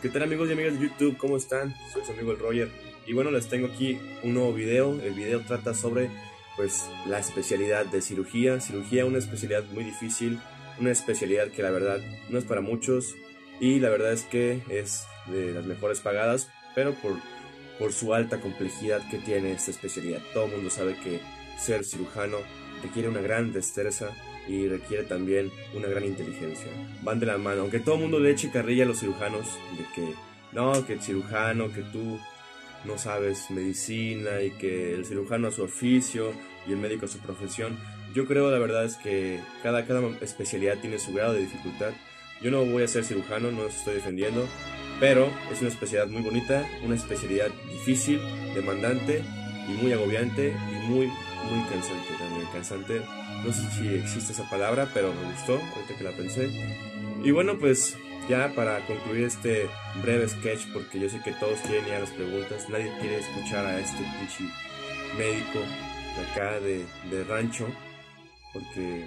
¿Qué tal amigos y amigas de YouTube? ¿Cómo están? Soy su amigo el Roger. Y bueno, les tengo aquí un nuevo video. El video trata sobre pues la especialidad de cirugía. Cirugía, una especialidad muy difícil, una especialidad que la verdad no es para muchos y la verdad es que es de las mejores pagadas, pero por, por su alta complejidad que tiene esta especialidad. Todo el mundo sabe que ser cirujano requiere una gran destreza, y requiere también una gran inteligencia. Van de la mano, aunque todo el mundo le eche carrilla a los cirujanos de que no, que el cirujano, que tú no sabes medicina y que el cirujano a su oficio y el médico a su profesión. Yo creo la verdad es que cada, cada especialidad tiene su grado de dificultad. Yo no voy a ser cirujano, no estoy defendiendo, pero es una especialidad muy bonita, una especialidad difícil, demandante y muy agobiante y muy, muy cansante también, cansante no sé si existe esa palabra, pero me gustó ahorita que la pensé. Y bueno, pues ya para concluir este breve sketch, porque yo sé que todos Tienen ir a las preguntas, nadie quiere escuchar a este pinche médico de acá de, de rancho, porque,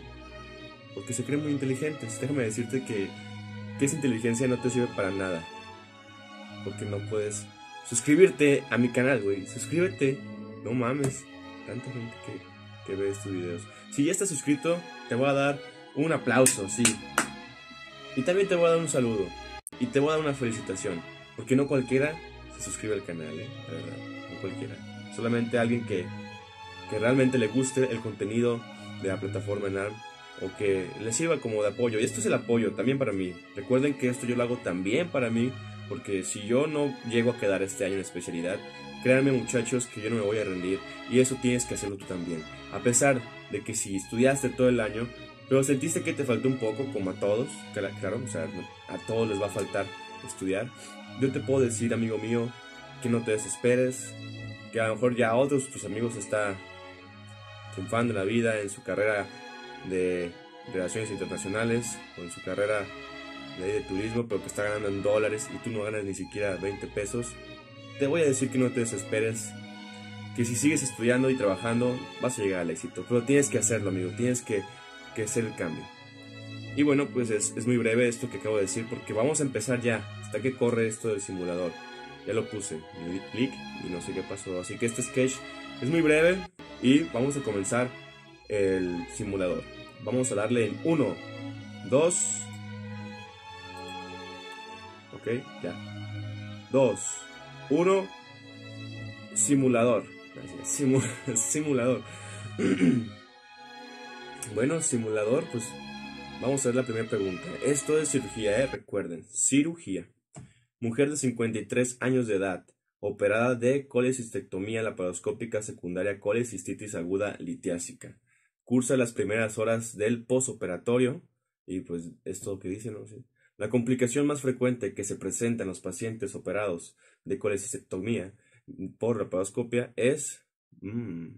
porque se creen muy inteligentes. Déjame decirte que, que esa inteligencia no te sirve para nada, porque no puedes suscribirte a mi canal, güey. Suscríbete, no mames, tanta gente que que ve estos videos. Si ya estás suscrito, te voy a dar un aplauso, sí. Y también te voy a dar un saludo. Y te voy a dar una felicitación. Porque no cualquiera se suscribe al canal, ¿eh? La verdad, no cualquiera. Solamente alguien que, que realmente le guste el contenido de la plataforma en arm o que les sirva como de apoyo. Y esto es el apoyo también para mí. Recuerden que esto yo lo hago también para mí, porque si yo no llego a quedar este año en especialidad, Créanme muchachos que yo no me voy a rendir y eso tienes que hacerlo tú también. A pesar de que si estudiaste todo el año, pero sentiste que te faltó un poco, como a todos, claro, o sea, a todos les va a faltar estudiar, yo te puedo decir, amigo mío, que no te desesperes, que a lo mejor ya otros, tus amigos, está triunfando en la vida, en su carrera de relaciones internacionales o en su carrera de, de turismo, pero que está ganando en dólares y tú no ganas ni siquiera 20 pesos te voy a decir que no te desesperes, que si sigues estudiando y trabajando vas a llegar al éxito, pero tienes que hacerlo, amigo, tienes que, que hacer el cambio. Y bueno, pues es, muy breve esto que acabo de decir porque vamos a empezar ya, hasta que corre esto del simulador. Ya lo puse, le di clic y no sé qué pasó. Así que este sketch es muy breve y vamos a comenzar el simulador. Vamos a darle en 1, 2, ok, ya, 2, uno, simulador. simulador. bueno, simulador, pues vamos a ver la primera pregunta. Esto es cirugía, ¿eh? recuerden, cirugía. Mujer de 53 años de edad, operada de colecistectomía laparoscópica secundaria colecistitis aguda litiásica. Cursa las primeras horas del posoperatorio y pues esto que dicen, ¿no? La complicación más frecuente que se presenta en los pacientes operados de colecistectomía por laparoscopia es... Mmm,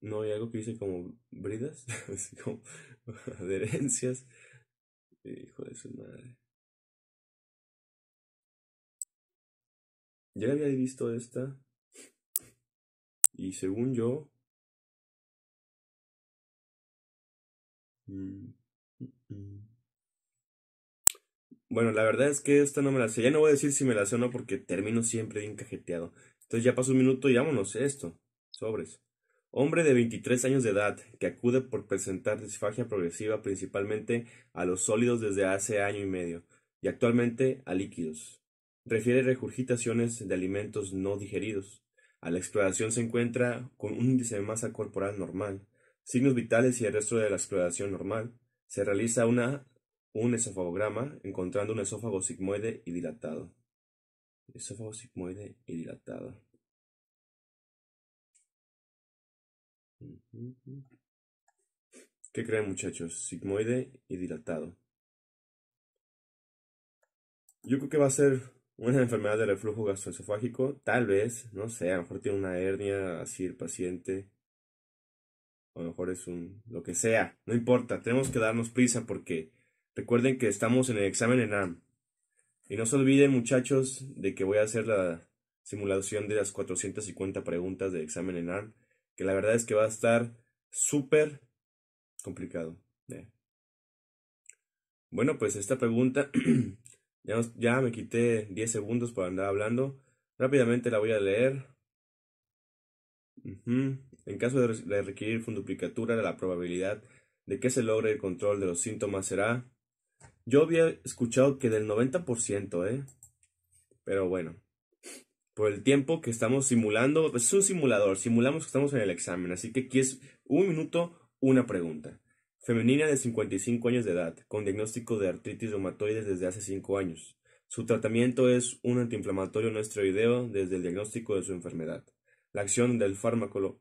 no hay algo que dice como bridas, como adherencias. Hijo de su madre. Ya había visto esta. Y según yo... Mm, mm, mm. Bueno, la verdad es que esta no me la sé. Ya no voy a decir si me la sé o no porque termino siempre bien Entonces ya pasó un minuto y vámonos. Esto. Sobres. Hombre de 23 años de edad que acude por presentar disfagia progresiva principalmente a los sólidos desde hace año y medio y actualmente a líquidos. Refiere regurgitaciones de alimentos no digeridos. A la exploración se encuentra con un índice de masa corporal normal, signos vitales y el resto de la exploración normal. Se realiza una un esofagograma encontrando un esófago sigmoide y dilatado. Esófago sigmoide y dilatado. ¿Qué creen muchachos? Sigmoide y dilatado. Yo creo que va a ser una enfermedad de reflujo gastroesofágico. Tal vez, no sé, a lo mejor tiene una hernia así el paciente. A lo mejor es un... lo que sea, no importa. Tenemos que darnos prisa porque Recuerden que estamos en el examen en ARM. Y no se olviden, muchachos, de que voy a hacer la simulación de las 450 preguntas del examen en ARM, que la verdad es que va a estar súper complicado. Eh. Bueno, pues esta pregunta ya, me quité 10 segundos para andar hablando. Rápidamente la voy a leer. En caso de requerir funduplicatura, la probabilidad de que se logre el control de los síntomas será yo había escuchado que del 90%, ¿eh? Pero bueno, por el tiempo que estamos simulando, pues, es un simulador, simulamos que estamos en el examen, así que aquí es un minuto, una pregunta. Femenina de 55 años de edad, con diagnóstico de artritis reumatoide desde hace 5 años. Su tratamiento es un antiinflamatorio no esteroideo desde el diagnóstico de su enfermedad. La acción del fármaco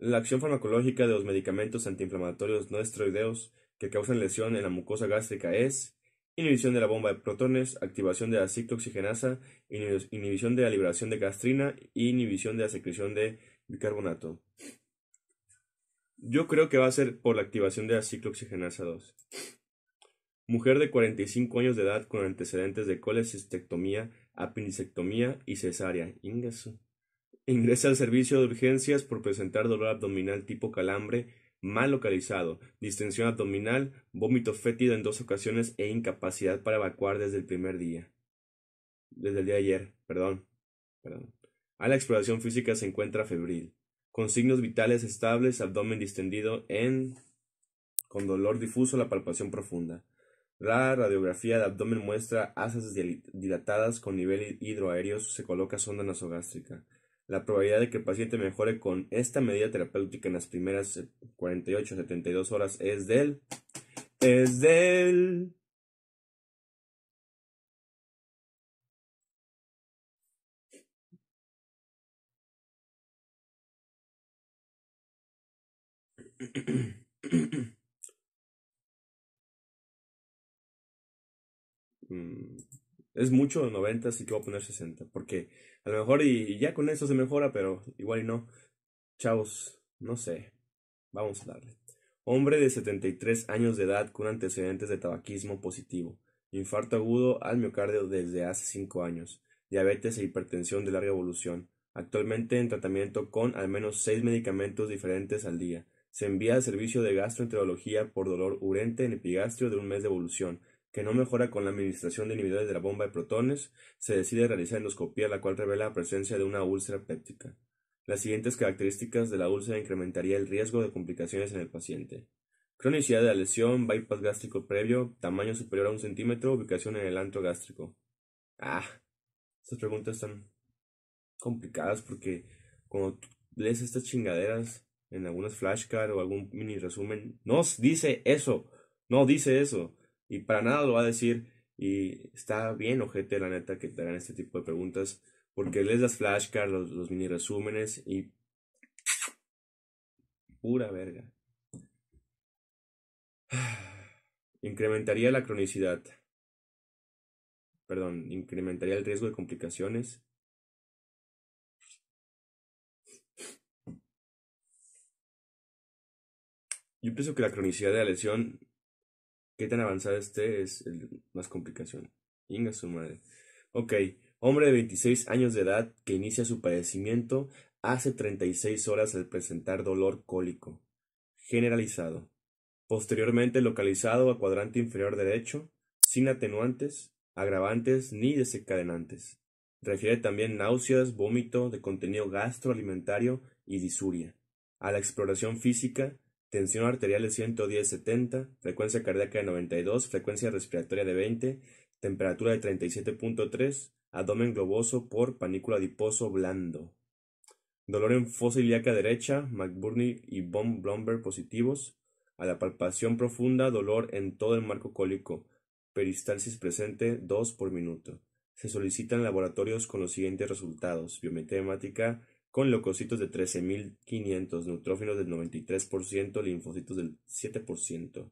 la acción farmacológica de los medicamentos antiinflamatorios no esteroideos que causan lesión en la mucosa gástrica es inhibición de la bomba de protones, activación de la ciclooxigenasa, inhibición de la liberación de gastrina e inhibición de la secreción de bicarbonato. Yo creo que va a ser por la activación de la ciclooxigenasa 2. Mujer de 45 años de edad con antecedentes de colecistectomía, apendicectomía y cesárea. Ingresa al servicio de urgencias por presentar dolor abdominal tipo calambre mal localizado, distensión abdominal, vómito fétido en dos ocasiones e incapacidad para evacuar desde el primer día. Desde el día de ayer, perdón. A la exploración física se encuentra febril, con signos vitales estables, abdomen distendido en con dolor difuso, la palpación profunda. La radiografía del abdomen muestra asas dilatadas con nivel hidroaéreo, se coloca sonda nasogástrica. La probabilidad de que el paciente mejore con esta medida terapéutica en las primeras 48 a 72 horas es del... Es del... Mm es mucho de 90, así que voy a poner 60. Porque a lo mejor y, ya con eso se mejora, pero igual y no. Chavos, no sé. Vamos a darle. Hombre de 73 años de edad con antecedentes de tabaquismo positivo. Infarto agudo al miocardio desde hace 5 años. Diabetes e hipertensión de larga evolución. Actualmente en tratamiento con al menos 6 medicamentos diferentes al día. Se envía al servicio de gastroenterología por dolor urente en epigastrio de un mes de evolución que no mejora con la administración de inhibidores de la bomba de protones, se decide realizar endoscopía, la cual revela la presencia de una úlcera péptica. Las siguientes características de la úlcera incrementaría el riesgo de complicaciones en el paciente. Cronicidad de la lesión, bypass gástrico previo, tamaño superior a un centímetro, ubicación en el antro gástrico. Ah, estas preguntas están complicadas porque cuando lees estas chingaderas en algunas flashcards o algún mini resumen, no dice eso, no dice eso. Y para nada lo va a decir. Y está bien, ojete, la neta, que te hagan este tipo de preguntas. Porque les das flashcards, los mini resúmenes y. Pura verga. Incrementaría la cronicidad. Perdón, incrementaría el riesgo de complicaciones. Yo pienso que la cronicidad de la lesión qué tan avanzado esté es más complicación. Inga su madre. Ok, hombre de 26 años de edad que inicia su padecimiento hace 36 horas al presentar dolor cólico, generalizado, posteriormente localizado a cuadrante inferior derecho, sin atenuantes, agravantes ni desencadenantes. Refiere también náuseas, vómito de contenido gastroalimentario y disuria. A la exploración física tensión arterial de 110-70, frecuencia cardíaca de 92, frecuencia respiratoria de 20, temperatura de 37.3, abdomen globoso por panícula adiposo blando. Dolor en fosa ilíaca derecha, McBurney y von positivos. A la palpación profunda, dolor en todo el marco cólico. Peristalsis presente 2 por minuto. Se solicitan laboratorios con los siguientes resultados: biometemática con leucocitos de 13.500, neutrófilos del 93%, linfocitos del 7%,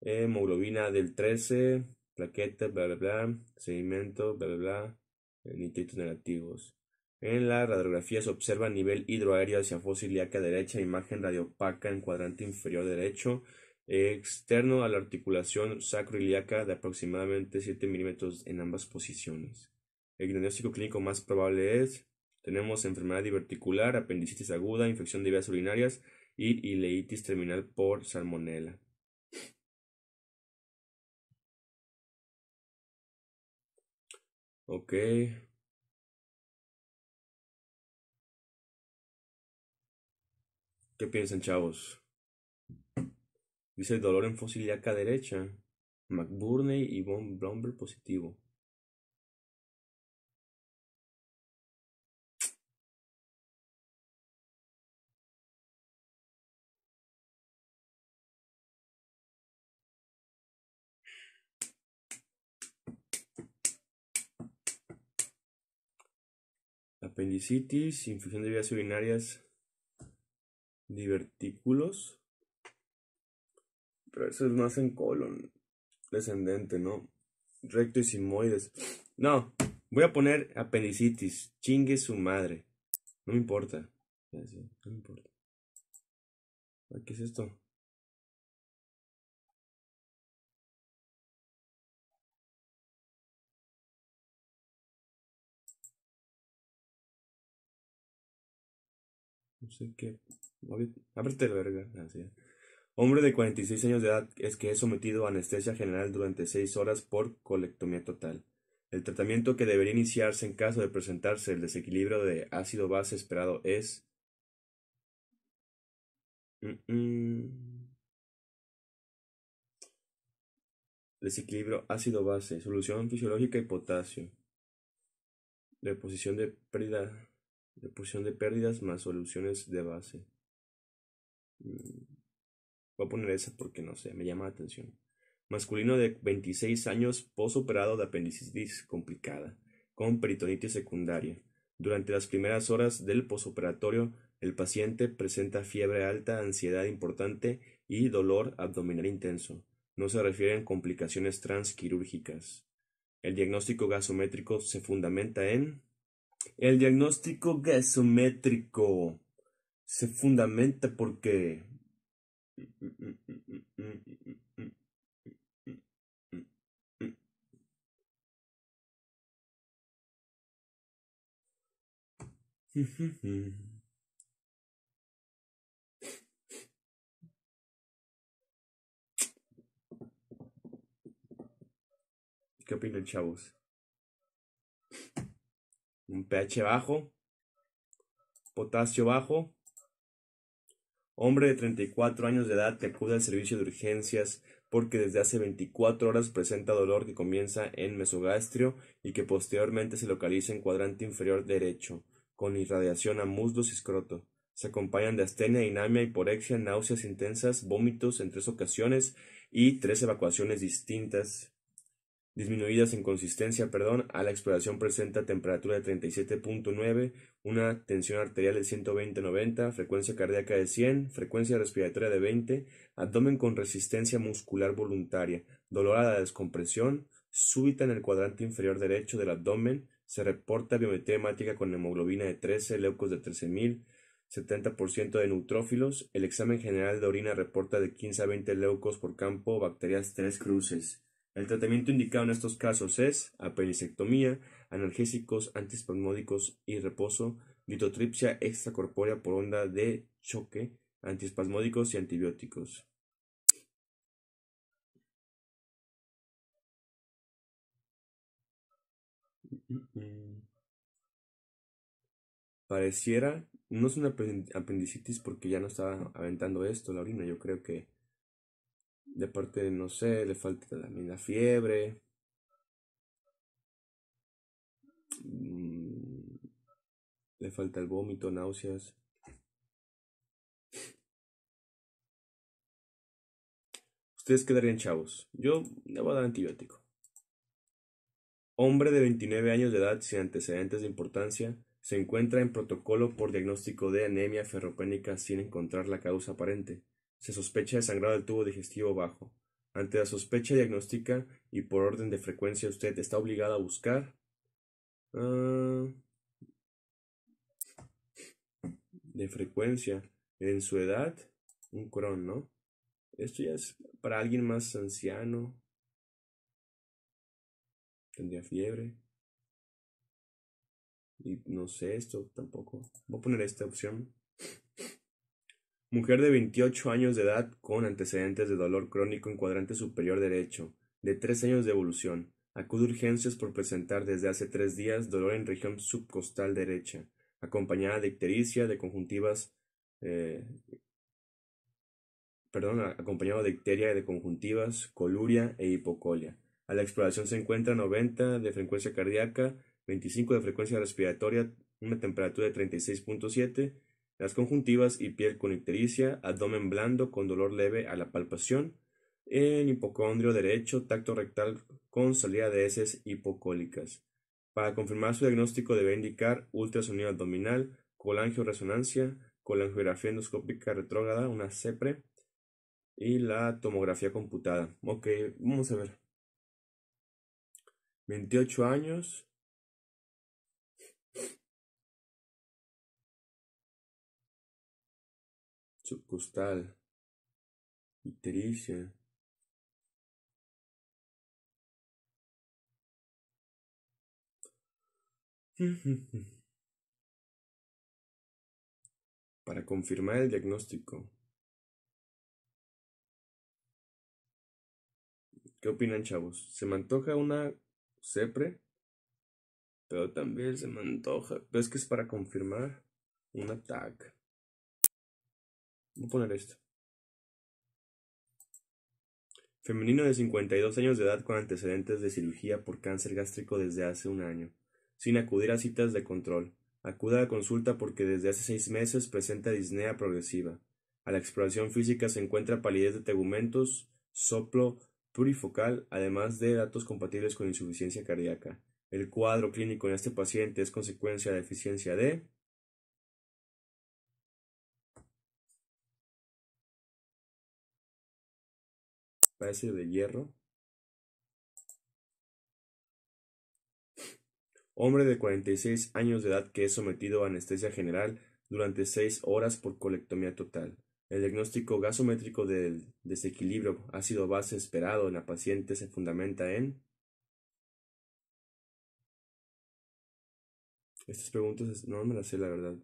eh, hemoglobina del 13%, plaquetas, bla, bla, bla, sedimento, bla, bla, eh, nitritos negativos. En la radiografía se observa nivel hidroaéreo hacia fosa ilíaca derecha, imagen radiopaca en cuadrante inferior derecho, externo a la articulación sacroiliaca de aproximadamente 7 milímetros en ambas posiciones. El diagnóstico clínico más probable es tenemos enfermedad diverticular, apendicitis aguda, infección de vías urinarias y ileitis terminal por salmonella. Ok. ¿Qué piensan, chavos? Dice el dolor en fosiliaca derecha. McBurney y Von positivo. apendicitis, infección de vías urinarias, divertículos. Pero eso es más en colon, descendente, ¿no? Recto y simoides. No, voy a poner apendicitis, chingue su madre. No importa. No me importa. ¿Qué es esto? No sé qué. Abrete, verga. Ah, Hombre de 46 años de edad es que es sometido a anestesia general durante 6 horas por colectomía total. El tratamiento que debería iniciarse en caso de presentarse el desequilibrio de ácido base esperado es. Mm, mm. Desequilibrio ácido base, solución fisiológica y potasio. Deposición de pérdida Depusión de pérdidas más soluciones de base. Mm, voy a poner esa porque no sé, me llama la atención. Masculino de 26 años, posoperado de apendicitis complicada, con peritonitis secundaria. Durante las primeras horas del posoperatorio, el paciente presenta fiebre alta, ansiedad importante y dolor abdominal intenso. No se refieren complicaciones transquirúrgicas. El diagnóstico gasométrico se fundamenta en el diagnóstico gasométrico se fundamenta porque ¿Qué opinan, chavos? un pH bajo, potasio bajo. Hombre de 34 años de edad que acude al servicio de urgencias porque desde hace 24 horas presenta dolor que comienza en mesogastrio y que posteriormente se localiza en cuadrante inferior derecho, con irradiación a muslos y escroto. Se acompañan de astenia, inamia, hiporexia, náuseas intensas, vómitos en tres ocasiones y tres evacuaciones distintas disminuidas en consistencia, perdón, a la exploración presenta temperatura de 37.9, una tensión arterial de 120-90, frecuencia cardíaca de 100, frecuencia respiratoria de 20, abdomen con resistencia muscular voluntaria, dolor a la descompresión, súbita en el cuadrante inferior derecho del abdomen, se reporta biometría hemática con hemoglobina de 13, leucos de 13.000, 70% de neutrófilos, el examen general de orina reporta de 15 a 20 leucos por campo, bacterias 3 cruces. El tratamiento indicado en estos casos es apendicectomía, analgésicos, antiespasmódicos y reposo, litotripsia extracorpórea por onda de choque, antiespasmódicos y antibióticos. Pareciera, no es una apendicitis porque ya no estaba aventando esto la orina, yo creo que de parte, de, no sé, le falta también la fiebre. Mm, le falta el vómito, náuseas. Ustedes quedarían chavos. Yo le voy a dar antibiótico. Hombre de 29 años de edad sin antecedentes de importancia se encuentra en protocolo por diagnóstico de anemia ferropénica sin encontrar la causa aparente. Se sospecha de sangrado del tubo digestivo bajo. Ante la sospecha diagnóstica y por orden de frecuencia usted está obligado a buscar. Ah, de frecuencia. En su edad, un cron, ¿no? Esto ya es para alguien más anciano. Tendría fiebre. Y no sé esto tampoco. Voy a poner esta opción. Mujer de 28 años de edad con antecedentes de dolor crónico en cuadrante superior derecho, de 3 años de evolución. Acude urgencias por presentar desde hace 3 días dolor en región subcostal derecha, acompañada de ictericia, de conjuntivas. Eh, perdón, acompañado de icteria de conjuntivas, coluria e hipocolia. A la exploración se encuentra 90 de frecuencia cardíaca, 25 de frecuencia respiratoria, una temperatura de 36.7 las conjuntivas y piel con ictericia, abdomen blando con dolor leve a la palpación, en hipocondrio derecho, tacto rectal con salida de heces hipocólicas. Para confirmar su diagnóstico debe indicar ultrasonido abdominal, colangioresonancia, colangiografía endoscópica retrógrada, una CEPRE y la tomografía computada. Ok, vamos a ver. 28 años, subcostal, ictericia, Para confirmar el diagnóstico. ¿Qué opinan, chavos? Se me antoja una sepre? pero también se me antoja. Pero es que es para confirmar un ataque. Voy a poner esto. Femenino de 52 años de edad con antecedentes de cirugía por cáncer gástrico desde hace un año, sin acudir a citas de control. Acuda a la consulta porque desde hace seis meses presenta disnea progresiva. A la exploración física se encuentra palidez de tegumentos, soplo purifocal, además de datos compatibles con insuficiencia cardíaca. El cuadro clínico en este paciente es consecuencia de deficiencia de de hierro. Hombre de 46 años de edad que es sometido a anestesia general durante 6 horas por colectomía total. El diagnóstico gasométrico del desequilibrio ácido base esperado en la paciente se fundamenta en Estas preguntas no me las sé la verdad.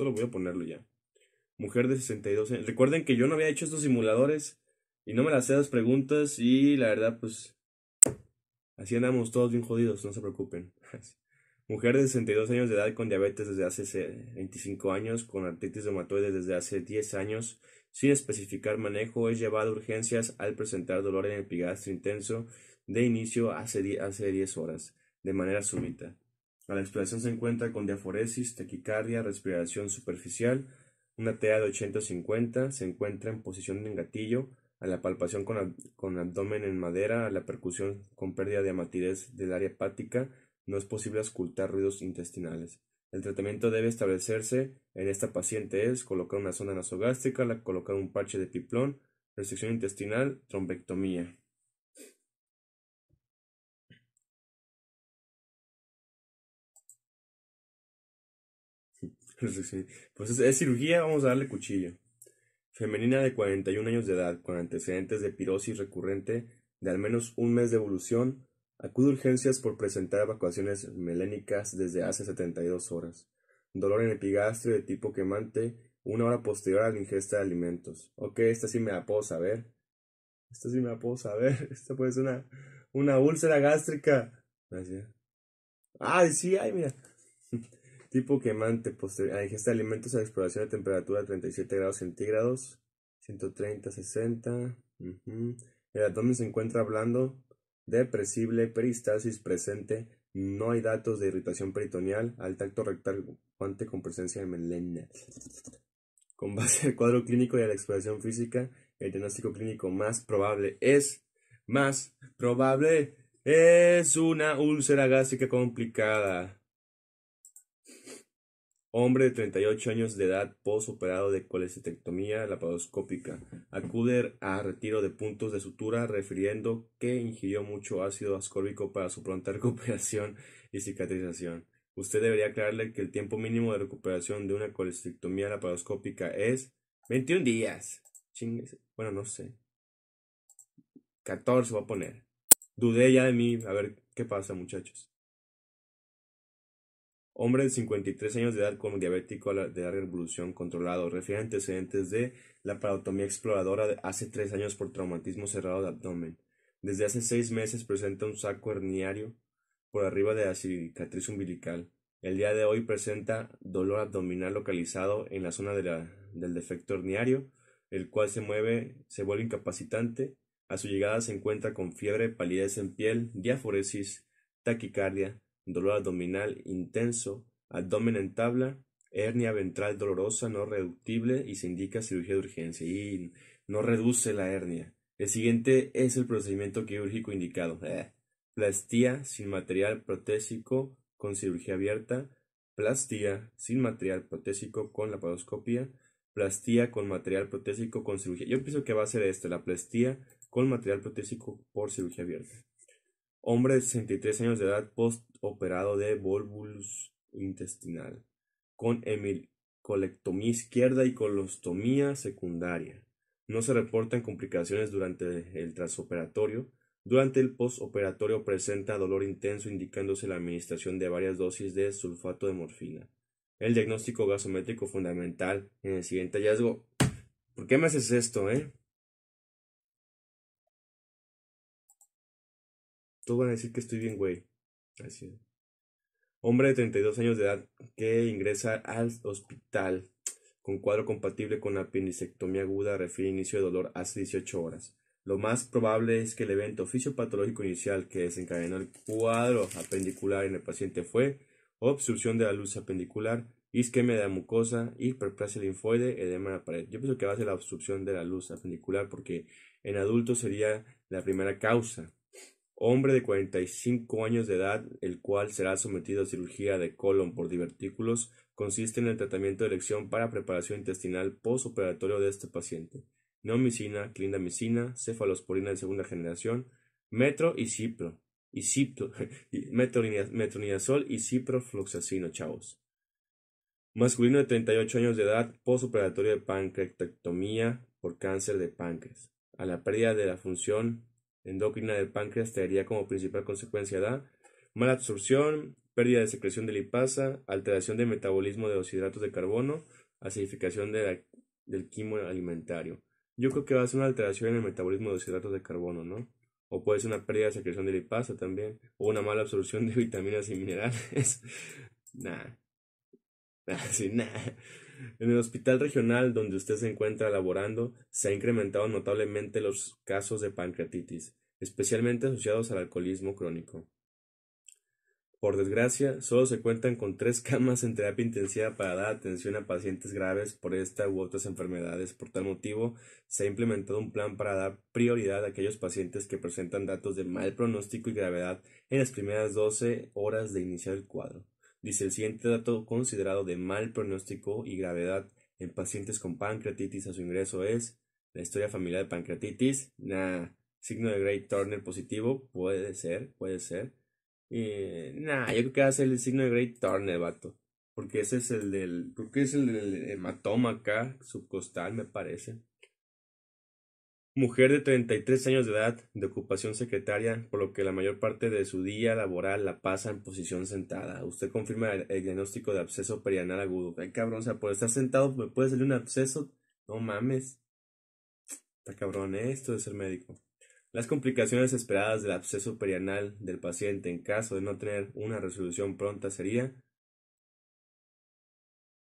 Solo voy a ponerlo ya. Mujer de 62 años. Recuerden que yo no había hecho estos simuladores y no me las hacía las preguntas y la verdad pues así andamos todos bien jodidos, no se preocupen. Mujer de 62 años de edad con diabetes desde hace 25 años, con artritis reumatoide desde hace 10 años, sin especificar manejo, es llevada a urgencias al presentar dolor en el pigastro intenso de inicio hace, hace 10 horas, de manera súbita. La exploración se encuentra con diaforesis, taquicardia, respiración superficial, una TA de 850, se encuentra en posición en gatillo, a la palpación con, abdomen en madera, a la percusión con pérdida de amatidez del área hepática, no es posible auscultar ruidos intestinales. El tratamiento debe establecerse en esta paciente es colocar una zona nasogástrica, colocar un parche de piplón, resección intestinal, trombectomía. Pues es, cirugía, vamos a darle cuchillo. Femenina de 41 años de edad, con antecedentes de pirosis recurrente de al menos un mes de evolución, acude a urgencias por presentar evacuaciones melénicas desde hace 72 horas. Dolor en epigastrio de tipo quemante una hora posterior a la ingesta de alimentos. Ok, esta sí me la puedo saber. Esta sí me la puedo saber. Esta puede ser una, una úlcera gástrica. Gracias. Ay, sí, ay, mira. Tipo quemante posterior ah, ingesta de alimentos a exploración de temperatura de 37 grados centígrados, 130, 60. El abdomen se encuentra blando, depresible, peristalsis presente. No hay datos de irritación peritoneal al tacto rectal guante con presencia de melena. Con base al cuadro clínico y a la exploración física, el diagnóstico clínico más probable es más probable es una úlcera gástrica complicada. Hombre de 38 años de edad, posoperado de colecistectomía laparoscópica, acude a retiro de puntos de sutura refiriendo que ingirió mucho ácido ascórbico para su pronta recuperación y cicatrización. Usted debería aclararle que el tiempo mínimo de recuperación de una colecistectomía laparoscópica es 21 días. Bueno, no sé. 14 va a poner. Dudé ya de mí. A ver qué pasa, muchachos. Hombre de 53 años de edad con diabético de larga evolución controlado. Refiere antecedentes de la parotomía exploradora hace 3 años por traumatismo cerrado de abdomen. Desde hace 6 meses presenta un saco herniario por arriba de la cicatriz umbilical. El día de hoy presenta dolor abdominal localizado en la zona del defecto herniario, el cual se mueve, se vuelve incapacitante. A su llegada se encuentra con fiebre, palidez en piel, diaforesis, taquicardia, dolor abdominal intenso, abdomen en tabla, hernia ventral dolorosa no reductible y se indica cirugía de urgencia y no reduce la hernia. El siguiente es el procedimiento quirúrgico indicado. Eh, plastía sin material protésico con cirugía abierta, plastía sin material protésico con laparoscopia plastia plastía con material protésico con cirugía. Yo pienso que va a ser esto, la plastía con material protésico por cirugía abierta. Hombre de 63 años de edad postoperado de volvulus intestinal, con hemicolectomía izquierda y colostomía secundaria. No se reportan complicaciones durante el transoperatorio. Durante el postoperatorio presenta dolor intenso indicándose la administración de varias dosis de sulfato de morfina. El diagnóstico gasométrico fundamental en el siguiente hallazgo. ¿Por qué me haces esto, eh? van a decir que estoy bien, güey. Hombre de 32 años de edad que ingresa al hospital con cuadro compatible con la aguda refiere inicio de dolor hace 18 horas. Lo más probable es que el evento fisiopatológico inicial que desencadenó el cuadro apendicular en el paciente fue obstrucción de la luz apendicular, isquemia de la mucosa hiperplasia linfoide, edema de la pared. Yo pienso que va a ser la obstrucción de la luz apendicular porque en adultos sería la primera causa hombre de 45 años de edad, el cual será sometido a cirugía de colon por divertículos, consiste en el tratamiento de elección para preparación intestinal postoperatorio de este paciente. Neomicina, clindamicina, cefalosporina de segunda generación, metro y cipro, y metronidazol y ciprofloxacino, chavos. Masculino de 38 años de edad, postoperatorio de pancreatectomía por cáncer de páncreas. A la pérdida de la función endocrina del páncreas te haría como principal consecuencia da mala absorción, pérdida de secreción de lipasa, alteración del metabolismo de los hidratos de carbono, acidificación del quimo alimentario. Yo creo que va a ser una alteración en el metabolismo de los hidratos de carbono, ¿no? O puede ser una pérdida de secreción de lipasa también, o una mala absorción de vitaminas y minerales. nada Así, nada en el hospital regional donde usted se encuentra laborando, se han incrementado notablemente los casos de pancreatitis, especialmente asociados al alcoholismo crónico. Por desgracia, solo se cuentan con tres camas en terapia intensiva para dar atención a pacientes graves por esta u otras enfermedades. Por tal motivo, se ha implementado un plan para dar prioridad a aquellos pacientes que presentan datos de mal pronóstico y gravedad en las primeras 12 horas de iniciar el cuadro. Dice el siguiente dato considerado de mal pronóstico y gravedad en pacientes con pancreatitis a su ingreso es la historia familiar de pancreatitis, nah, signo de Great Turner positivo, puede ser, puede ser. Y nah, yo creo que va a ser el signo de Great Turner, vato. Porque ese es el del, creo que es el del hematoma acá, subcostal, me parece. Mujer de 33 años de edad, de ocupación secretaria, por lo que la mayor parte de su día laboral la pasa en posición sentada. Usted confirma el, diagnóstico de absceso perianal agudo. Ay, cabrón, o sea, por estar sentado me puede salir un absceso. No mames. Está cabrón ¿eh? esto de ser médico. Las complicaciones esperadas del absceso perianal del paciente en caso de no tener una resolución pronta sería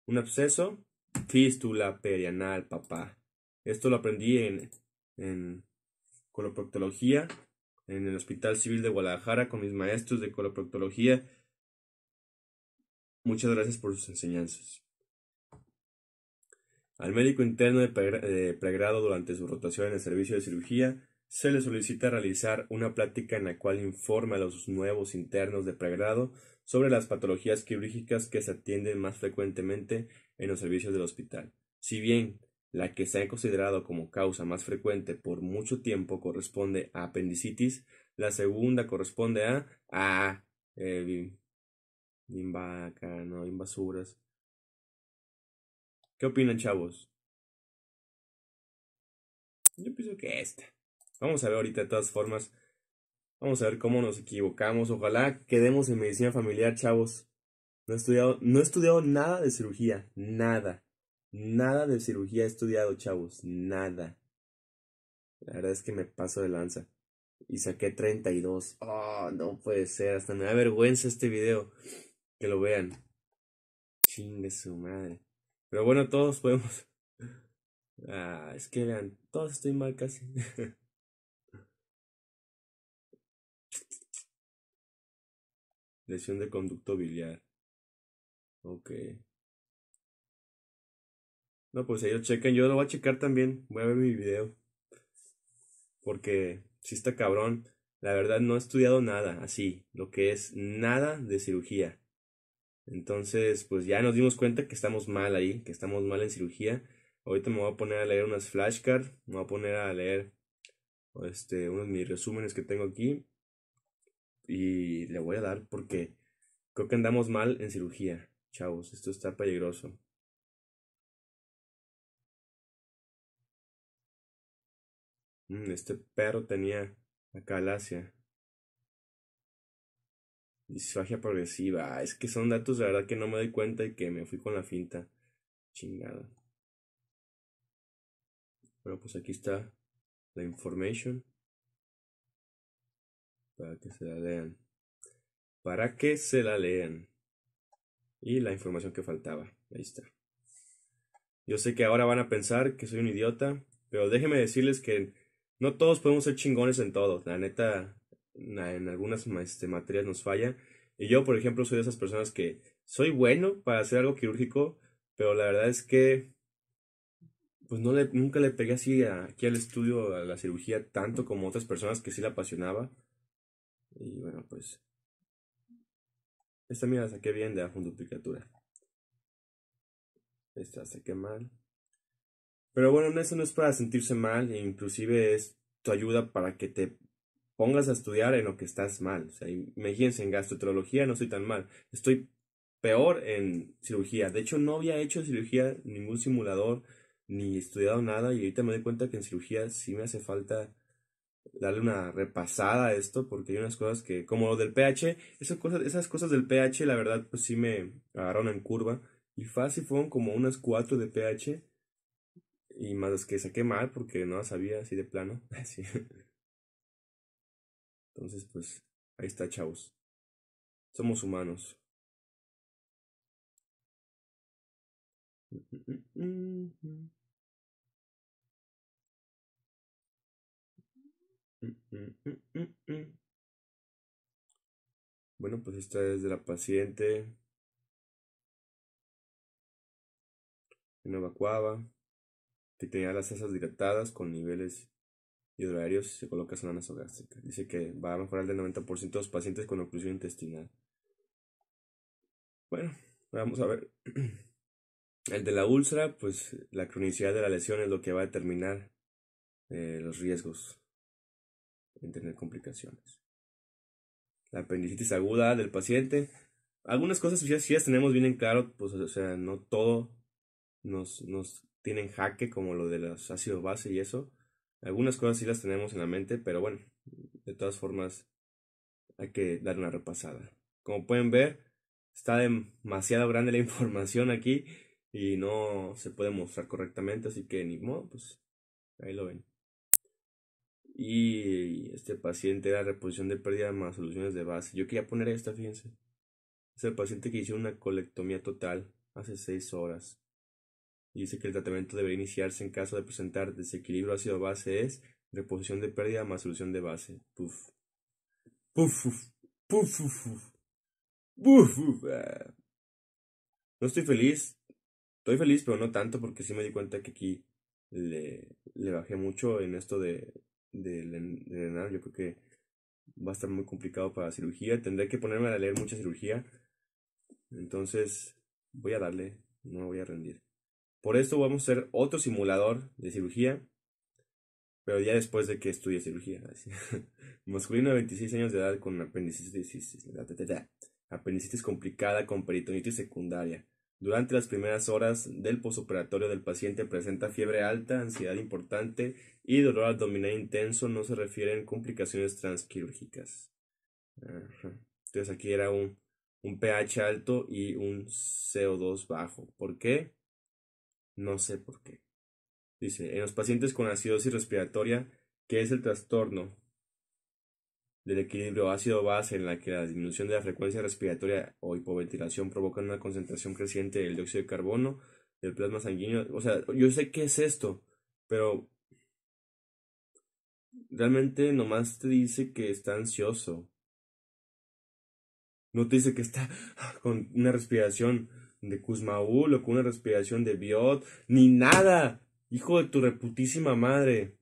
un absceso, fístula perianal, papá. Esto lo aprendí en en coloproctología en el Hospital Civil de Guadalajara con mis maestros de coloproctología. Muchas gracias por sus enseñanzas. Al médico interno de, pregrado durante su rotación en el servicio de cirugía se le solicita realizar una plática en la cual informe a los nuevos internos de pregrado sobre las patologías quirúrgicas que se atienden más frecuentemente en los servicios del hospital. Si bien la que se ha considerado como causa más frecuente por mucho tiempo corresponde a apendicitis, la segunda corresponde a eh, no, invasuras. ¿Qué opinan, chavos? Yo pienso que esta. Vamos a ver ahorita de todas formas. Vamos a ver cómo nos equivocamos. Ojalá quedemos en medicina familiar, chavos. No he estudiado, no he estudiado nada de cirugía, nada. Nada de cirugía he estudiado, chavos. Nada. La verdad es que me paso de lanza. Y saqué 32. Oh, ah, no puede ser. Hasta me da vergüenza este video. Que lo vean. Chingue su madre. Pero bueno, todos podemos. Ah, es que vean, todos estoy mal casi. Lesión de conducto biliar. Ok. No, pues ellos chequen, yo lo voy a checar también, voy a ver mi video. Porque si está cabrón, la verdad no he estudiado nada, así, lo que es nada de cirugía. Entonces, pues ya nos dimos cuenta que estamos mal ahí, que estamos mal en cirugía. Ahorita me voy a poner a leer unas flashcards, me voy a poner a leer este, unos de mis resúmenes que tengo aquí. Y le voy a dar porque creo que andamos mal en cirugía, chavos, esto está peligroso. Mm, este perro tenía acalacia. Disfagia progresiva. Ah, es que son datos de verdad que no me doy cuenta y que me fui con la finta. Chingada. Bueno, pues aquí está la information. Para que se la lean. Para que se la lean. Y la información que faltaba. Ahí está. Yo sé que ahora van a pensar que soy un idiota. Pero déjenme decirles que no todos podemos ser chingones en todo. La neta, en algunas este, materias nos falla. Y yo, por ejemplo, soy de esas personas que soy bueno para hacer algo quirúrgico, pero la verdad es que pues no le, nunca le pegué así aquí al estudio, a la cirugía, tanto como otras personas que sí la apasionaba. Y bueno, pues... Esta mira la saqué bien de la funduplicatura. Esta saqué mal. Pero bueno, eso no es para sentirse mal, e inclusive es tu ayuda para que te pongas a estudiar en lo que estás mal. O sea, imagínense, en gastroenterología no estoy tan mal, estoy peor en cirugía. De hecho, no había hecho cirugía, ningún simulador, ni estudiado nada, y ahorita me doy cuenta que en cirugía sí me hace falta darle una repasada a esto, porque hay unas cosas que, como lo del pH, esas cosas, esas cosas del pH, la verdad, pues sí me agarraron en curva, y fácil fueron como unas 4 de pH y más es que saqué mal porque no sabía así de plano. Entonces, pues, ahí está, chavos. Somos humanos. Bueno, pues esta es de la paciente. En Evacuaba que tenía las asas dilatadas con niveles hidroaéreos se coloca zona nasogástrica. Dice que va a mejorar del 90% de los pacientes con oclusión intestinal. Bueno, vamos a ver. El de la úlcera, pues la cronicidad de la lesión es lo que va a determinar eh, los riesgos en tener complicaciones. La apendicitis aguda del paciente. Algunas cosas si ya, tenemos bien en claro, pues o sea, no todo nos, nos tienen jaque, como lo de los ácidos base y eso. Algunas cosas sí las tenemos en la mente, pero bueno, de todas formas hay que dar una repasada. Como pueden ver, está demasiado grande la información aquí y no se puede mostrar correctamente, así que ni modo, pues ahí lo ven. Y este paciente era reposición de pérdida más soluciones de base. Yo quería poner esta, fíjense. Es el paciente que hizo una colectomía total hace 6 horas dice que el tratamiento debería iniciarse en caso de presentar desequilibrio ácido-base es reposición de pérdida más solución de base. Puf. Puf, puf, puf, puf, ah. No estoy feliz. Estoy feliz, pero no tanto porque sí me di cuenta que aquí le, bajé mucho en esto de, de, Yo creo que va a estar muy complicado para cirugía. Tendré que ponerme a leer mucha cirugía. Entonces, voy a darle. No me voy a rendir. Por esto vamos a hacer otro simulador de cirugía, pero ya después de que estudie cirugía. Masculino de 26 años de edad con apendicitis, apendicitis complicada con peritonitis secundaria. Durante las primeras horas del posoperatorio del paciente presenta fiebre alta, ansiedad importante y dolor abdominal intenso. No se refieren complicaciones transquirúrgicas. Entonces aquí era un, un pH alto y un CO2 bajo. ¿Por qué? No sé por qué. Dice, en los pacientes con acidosis respiratoria, que es el trastorno del equilibrio ácido-base en la que la disminución de la frecuencia respiratoria o hipoventilación provoca una concentración creciente del dióxido de carbono del plasma sanguíneo. O sea, yo sé qué es esto, pero realmente nomás te dice que está ansioso. No te dice que está con una respiración de Kuzmaúl o con una respiración de Biot, ni nada. Hijo de tu reputísima madre.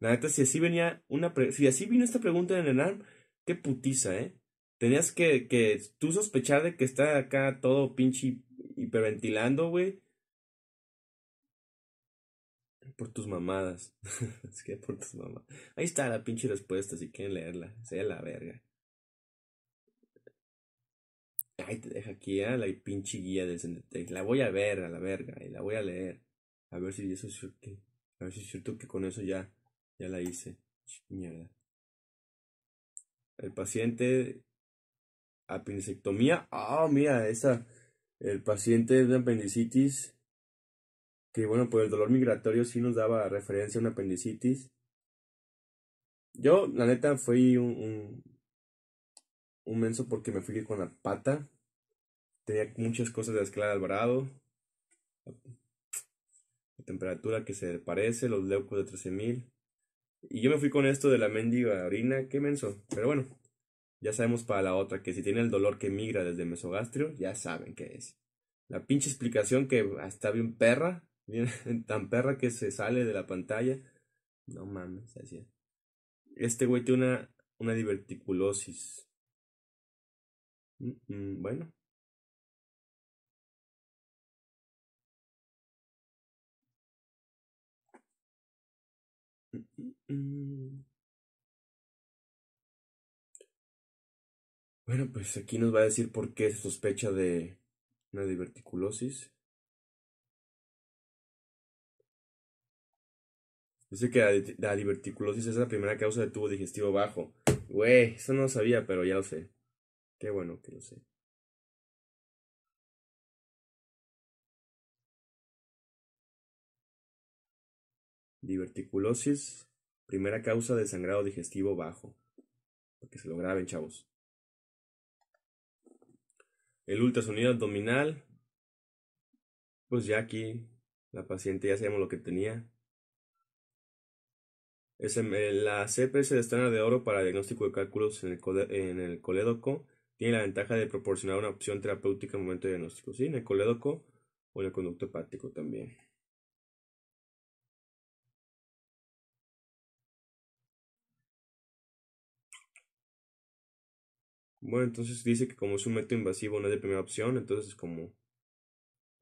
La neta, si así venía una si así vino esta pregunta en el ARM, qué putiza, eh. Tenías que, que tú sospechar de que está acá todo pinche hiperventilando, güey. Por tus mamadas. que por tus mamadas. Ahí está la pinche respuesta, si quieren leerla. Sea la verga ay, te deja aquí ¿eh? la pinche guía del La voy a ver a la verga y la voy a leer. A ver si eso es cierto. A ver si es cierto que con eso ya, ya la hice. Mierda. El paciente apendicectomía. Ah, mira, esa. El paciente de apendicitis. Que bueno, pues el dolor migratorio sí nos daba referencia a una apendicitis. Yo, la neta, fui un, un menso porque me fui con la pata. Tenía muchas cosas de la Alvarado. La temperatura que se parece, los leucos de 13000. Y yo me fui con esto de la mendiga orina, qué menso. Pero bueno, ya sabemos para la otra que si tiene el dolor que migra desde mesogastrio, ya saben qué es. La pinche explicación que está bien perra, tan perra que se sale de la pantalla. No mames, Este güey tiene una, una diverticulosis. Mm, mm, bueno. Mm, bueno, pues aquí nos va a decir por qué se sospecha de una diverticulosis. Dice que la, la diverticulosis es la primera causa de tubo digestivo bajo. Güey, eso no lo sabía, pero ya lo sé. Qué bueno que lo sé. Diverticulosis, primera causa de sangrado digestivo bajo. que se lo graben, chavos. El ultrasonido abdominal, pues ya aquí la paciente ya sabemos lo que tenía. Es eh, la CPS de Estrena de oro para diagnóstico de cálculos en el, en el colédoco tiene la ventaja de proporcionar una opción terapéutica en el momento de diagnóstico, ¿sí? En el colédoco o en el conducto hepático también. Bueno, entonces dice que como es un método invasivo no es de primera opción, entonces es como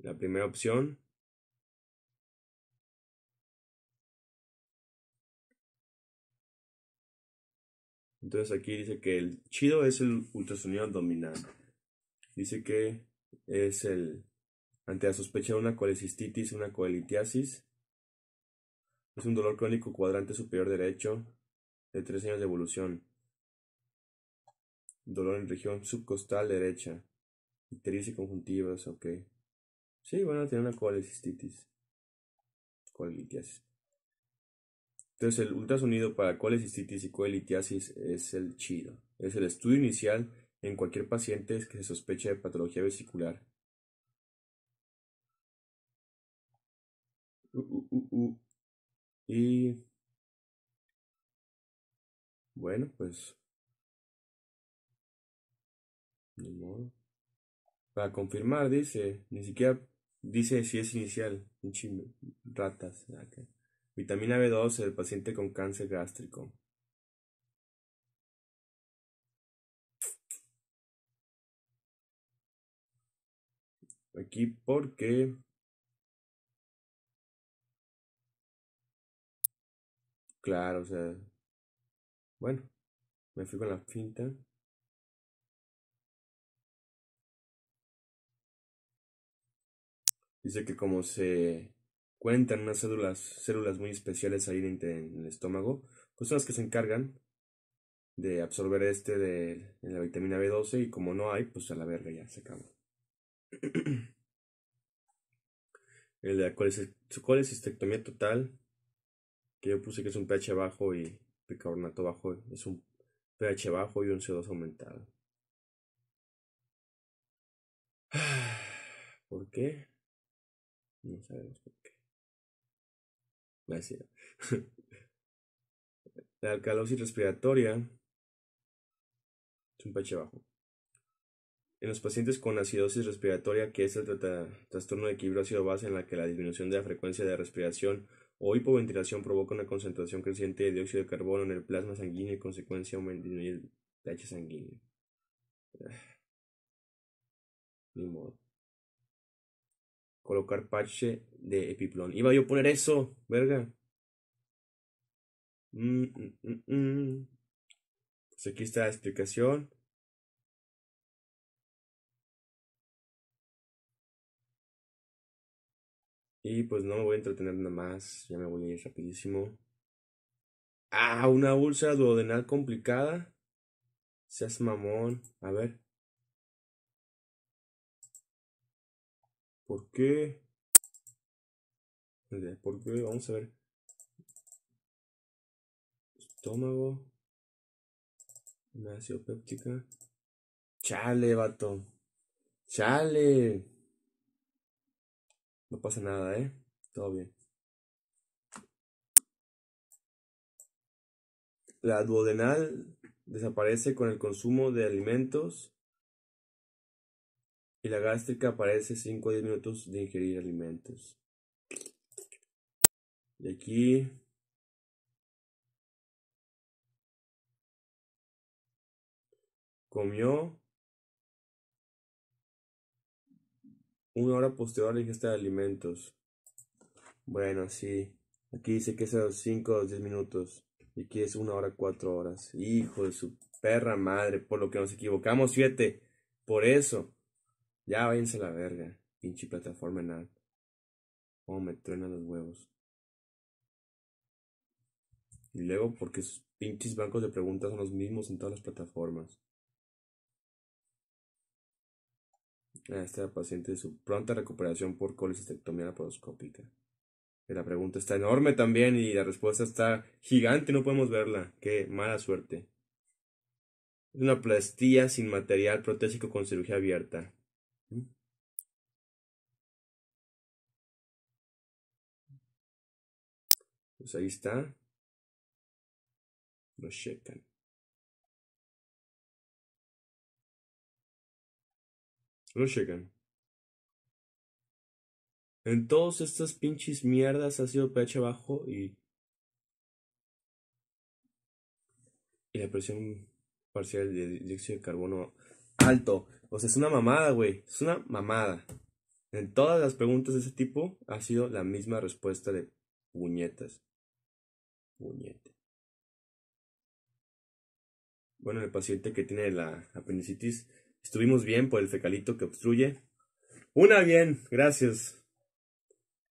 la primera opción Entonces aquí dice que el chido es el ultrasonido abdominal. Dice que es el ante la sospecha de una colecistitis, una coelitiasis. Es un dolor crónico cuadrante superior derecho de tres años de evolución. Dolor en región subcostal derecha. Ictericia conjuntivas, ok. Sí, bueno, tiene una colecistitis. Coelitiasis. Entonces el ultrasonido para colecistitis y coelitiasis es el chido. Es el estudio inicial en cualquier paciente que se sospeche de patología vesicular. Uh, uh, uh, y bueno, pues Para confirmar dice, ni siquiera dice si es inicial, ratas. Vitamina b 12 del el paciente con cáncer gástrico. Aquí porque Claro, o sea. Bueno, me fui con la finta. Dice que como se Cuentan unas células, células muy especiales ahí en, el estómago, pues son las que se encargan de absorber este de, la vitamina B12 y como no hay, pues a la verga ya se acabó. el de la colecistectomía total, que yo puse que es un pH bajo y bicarbonato bajo, es un pH bajo y un CO2 aumentado. ¿Por qué? No sabemos por qué. La alcalosis respiratoria es un peche bajo. En los pacientes con acidosis respiratoria, que es el trastorno de equilibrio ácido-base en la que la disminución de la frecuencia de respiración o hipoventilación provoca una concentración creciente de dióxido de carbono en el plasma sanguíneo y en consecuencia aumenta el pH sanguíneo. Ah. Ni modo. Colocar parche de epiplón. Iba yo a poner eso, verga. Mm, mm, mm, pues aquí está la explicación. Y pues no me voy a entretener nada más, ya me voy a ir rapidísimo. Ah, una bolsa duodenal complicada. Seas mamón. A ver. ¿Por qué? ¿Por qué? Vamos a ver. Estómago. Naciopéptica. Chale, vato. Chale. No pasa nada, ¿eh? Todo bien. La duodenal desaparece con el consumo de alimentos y la gástrica aparece 5 a 10 minutos de ingerir alimentos. Y aquí comió una hora posterior a la ingesta de alimentos. Bueno, sí. Aquí dice que es a 5 o 10 minutos. Y aquí es una hora, cuatro horas. Hijo de su perra madre. Por lo que nos equivocamos, 7. Por eso. Ya váyanse a la verga, pinche plataforma nada. oh me truenan los huevos. Y luego porque sus pinches bancos de preguntas son los mismos en todas las plataformas. Ah, esta paciente de su pronta recuperación por colicistectomía laparoscópica. La pregunta está enorme también y la respuesta está gigante, no podemos verla. Qué mala suerte. Es una plastía sin material protésico con cirugía abierta. Pues ahí está. Lo checan. Lo checan. En todas estas pinches mierdas ha sido pH abajo y. Y la presión parcial de dióxido de carbono alto. O sea, es una mamada, güey. Es una mamada. En todas las preguntas de ese tipo ha sido la misma respuesta de puñetas. Puñete. Bueno, el paciente que tiene la apendicitis, estuvimos bien por el fecalito que obstruye. Una bien, gracias.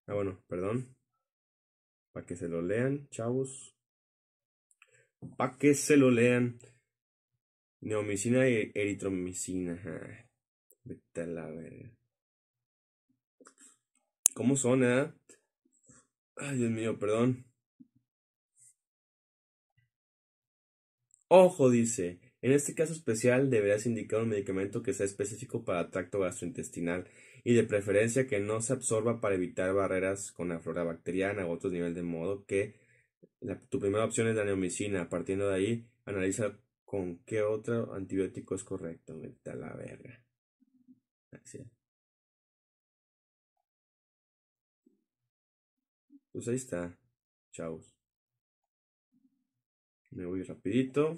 Ah, bueno, perdón. Para que se lo lean, chavos. Para que se lo lean. Neomicina y eritromicina. a la verga. ¿Cómo son, eh? Ay, Dios mío, perdón. Ojo, dice. En este caso especial deberás indicar un medicamento que sea específico para tracto gastrointestinal y de preferencia que no se absorba para evitar barreras con la flora bacteriana u otro nivel de modo que tu primera opción es la neomicina. Partiendo de ahí, analiza ¿Con qué otro antibiótico es correcto? da la verga. Pues ahí está. Chau. Me voy rapidito.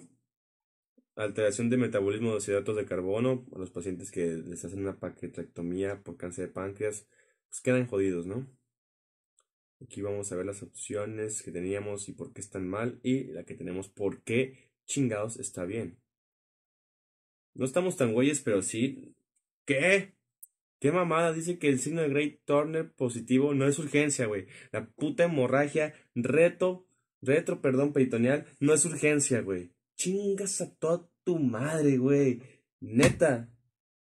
Alteración de metabolismo de oxidatos de carbono. A los pacientes que les hacen una paquetrectomía por cáncer de páncreas, pues quedan jodidos, ¿no? Aquí vamos a ver las opciones que teníamos y por qué están mal y la que tenemos por qué Chingados, está bien. No estamos tan güeyes, pero sí. ¿Qué? ¿Qué mamada? Dice que el signo de Great Turner positivo no es urgencia, güey. La puta hemorragia, reto, retro, perdón, peritoneal, no es urgencia, güey. Chingas a toda tu madre, güey. Neta,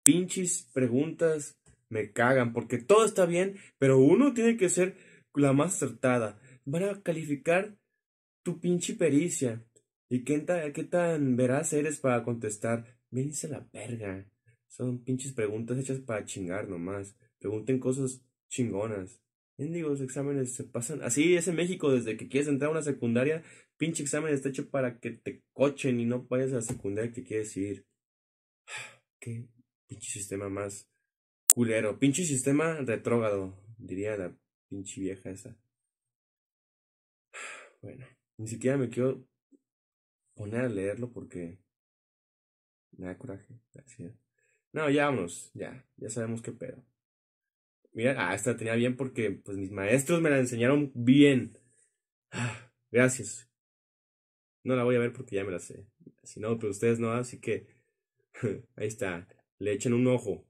pinches preguntas me cagan, porque todo está bien, pero uno tiene que ser la más acertada. Van a calificar tu pinche pericia. ¿Y qué, qué tan veraz eres para contestar? veníse la verga. Son pinches preguntas hechas para chingar nomás. Pregunten cosas chingonas. Digo, los exámenes se pasan. Así es en México, desde que quieres entrar a una secundaria, pinche examen está hecho para que te cochen y no vayas a la secundaria que quieres ir. Qué pinche sistema más culero. Pinche sistema retrógrado, diría la pinche vieja esa. Bueno, ni siquiera me quiero poner a leerlo porque me da coraje. No, ya vámonos, ya, ya sabemos qué pedo. Mira, ah, esta la tenía bien porque pues mis maestros me la enseñaron bien. Ah, gracias. No la voy a ver porque ya me la sé. Si no, pero pues, ustedes no, así que ahí está. Le echen un ojo.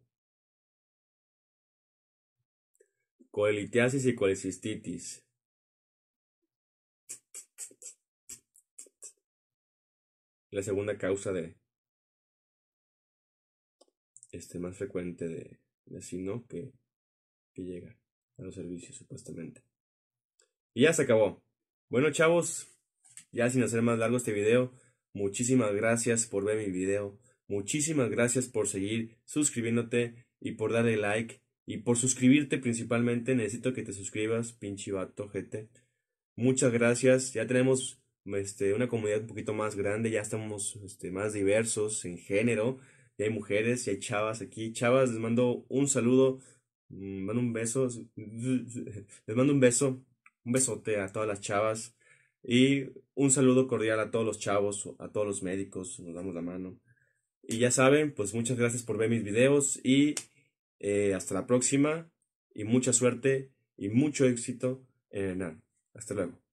Coeliteasis y colecistitis. la segunda causa de este más frecuente de, de sino que, que llega a los servicios supuestamente. Y ya se acabó. Bueno chavos, ya sin hacer más largo este video, muchísimas gracias por ver mi video, muchísimas gracias por seguir suscribiéndote y por darle like y por suscribirte principalmente, necesito que te suscribas, pinche vato, gente. Muchas gracias, ya tenemos este, una comunidad un poquito más grande, ya estamos este, más diversos en género, ya hay mujeres, y hay chavas aquí. Chavas, les mando un saludo, les mm, mando un beso, les mando un beso, un besote a todas las chavas y un saludo cordial a todos los chavos, a todos los médicos, nos damos la mano. Y ya saben, pues muchas gracias por ver mis videos y eh, hasta la próxima y mucha suerte y mucho éxito en el Hasta luego.